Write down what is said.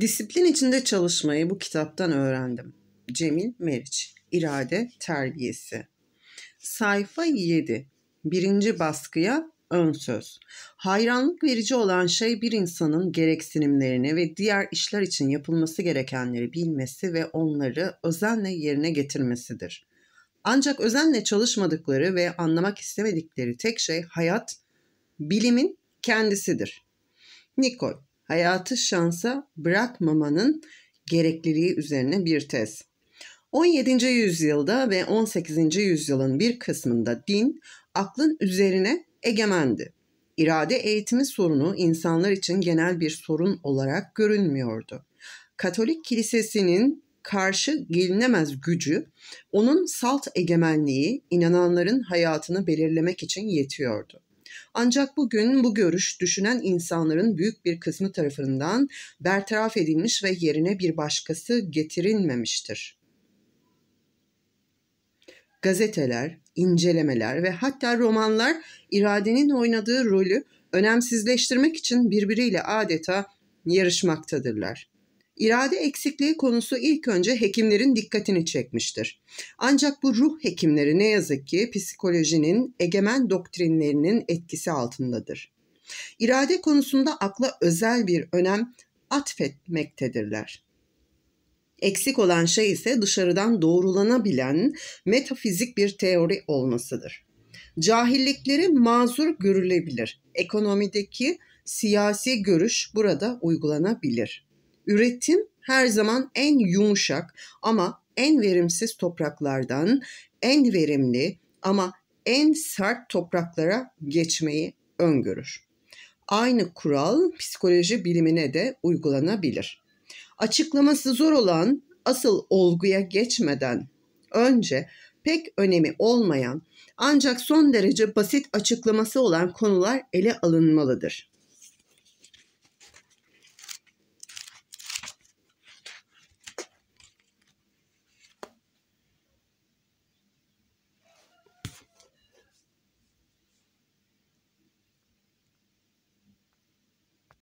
Disiplin içinde çalışmayı bu kitaptan öğrendim. Cemil Meriç, İrade Terbiyesi. Sayfa 7. Birinci baskıya ön söz. Hayranlık verici olan şey bir insanın gereksinimlerini ve diğer işler için yapılması gerekenleri bilmesi ve onları özenle yerine getirmesidir. Ancak özenle çalışmadıkları ve anlamak istemedikleri tek şey hayat, bilimin kendisidir. Nikol hayatı şansa bırakmamanın gerekliliği üzerine bir tez. 17. yüzyılda ve 18. yüzyılın bir kısmında din aklın üzerine egemendi. İrade eğitimi sorunu insanlar için genel bir sorun olarak görünmüyordu. Katolik kilisesinin karşı gelinemez gücü, onun salt egemenliği inananların hayatını belirlemek için yetiyordu. Ancak bugün bu görüş düşünen insanların büyük bir kısmı tarafından bertaraf edilmiş ve yerine bir başkası getirilmemiştir. Gazeteler, incelemeler ve hatta romanlar iradenin oynadığı rolü önemsizleştirmek için birbiriyle adeta yarışmaktadırlar. İrade eksikliği konusu ilk önce hekimlerin dikkatini çekmiştir. Ancak bu ruh hekimleri ne yazık ki psikolojinin egemen doktrinlerinin etkisi altındadır. İrade konusunda akla özel bir önem atfetmektedirler. Eksik olan şey ise dışarıdan doğrulanabilen metafizik bir teori olmasıdır. Cahillikleri mazur görülebilir. Ekonomideki siyasi görüş burada uygulanabilir üretim her zaman en yumuşak ama en verimsiz topraklardan en verimli ama en sert topraklara geçmeyi öngörür. Aynı kural psikoloji bilimine de uygulanabilir. Açıklaması zor olan asıl olguya geçmeden önce pek önemi olmayan ancak son derece basit açıklaması olan konular ele alınmalıdır.